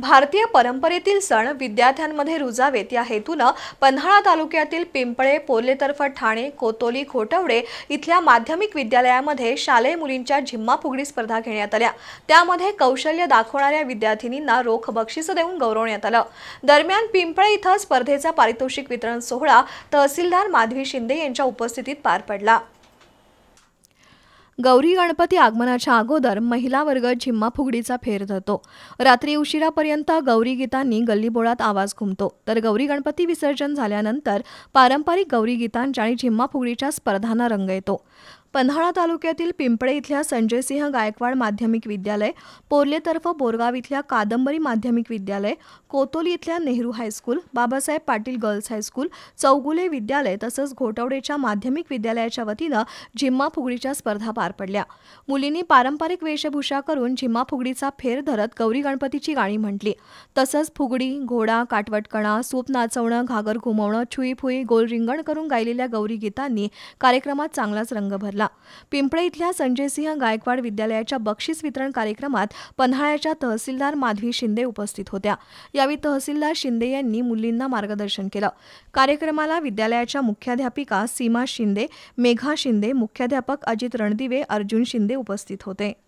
भारतीय परंपरेतील सण विद्यार्थ्यांमध्ये रुजावेत या हेतूनं पन्हाळा तालुक्यातील पिंपळे पोर्लेतर्फ ठाणे कोतोली खोटवडे इथल्या माध्यमिक विद्यालयामध्ये शालेय मुलींच्या झिम्मा फुगडी स्पर्धा घेण्यात आल्या त्यामध्ये कौशल्य दाखवणाऱ्या विद्यार्थिनींना रोख बक्षिसं देऊन गौरवण्यात आलं दरम्यान पिंपळे इथं स्पर्धेचा पारितोषिक वितरण सोहळा तहसीलदार माधवी शिंदे यांच्या उपस्थितीत पार पडला गौरी गणपती आगमनाच्या अगोदर महिला वर्ग झिम्मा फुगडीचा फेर धरतो रात्री उशिरापर्यंत गौरी गीतांनी गल्लीबोळात आवाज घुमतो तर गौरी गणपती विसर्जन झाल्यानंतर पारंपरिक गौरी गीतांच्या आणि झिम्मा फुगडीच्या स्पर्धांना रंग येतो पन्हाळा तालुक्यातील पिंपळे इथल्या संजयसिंह गायकवाड माध्यमिक विद्यालय पोर्लेतर्फ बोरगाव इथल्या कादंबरी माध्यमिक विद्यालय कोतोली इथल्या Nehru high school Babasaheb Patil girls high school Chougule विद्यालय तसंच घोटवडेच्या माध्यमिक विद्यालयाच्या वतीनं झिम्मा फुगडीच्या स्पर्धा पार पडल्या मुलींनी पारंपरिक वेशभूषा करून झिम्मा फुगडीचा फेर धरत गौरी गणपतीची गाणी म्हटली तसंच फुगडी घोडा काटवटकणा सूप नाचवणं घागर घुमवणं छुईफुई गोल रिंगण करून गायलेल्या गौरी गीतांनी कार्यक्रमात चांगलाच रंग भरला पिंपळे इथल्या संजयसिंह गायकवाड विद्यालयाच्या बक्षीस वितरण कार्यक्रमात पन्हाळ्याच्या तहसीलदार माधवी शिंदे उपस्थित होत्या यावेळी तहसीलदार शिंदे यांनी मुलींना मार्गदर्शन केलं कार्यक्रमाला विद्यालयाच्या मुख्याध्यापिका सीमा शिंदे मेघा शिंदे मुख्याध्यापक अजित रणदिवे अर्जुन शिंदे उपस्थित होते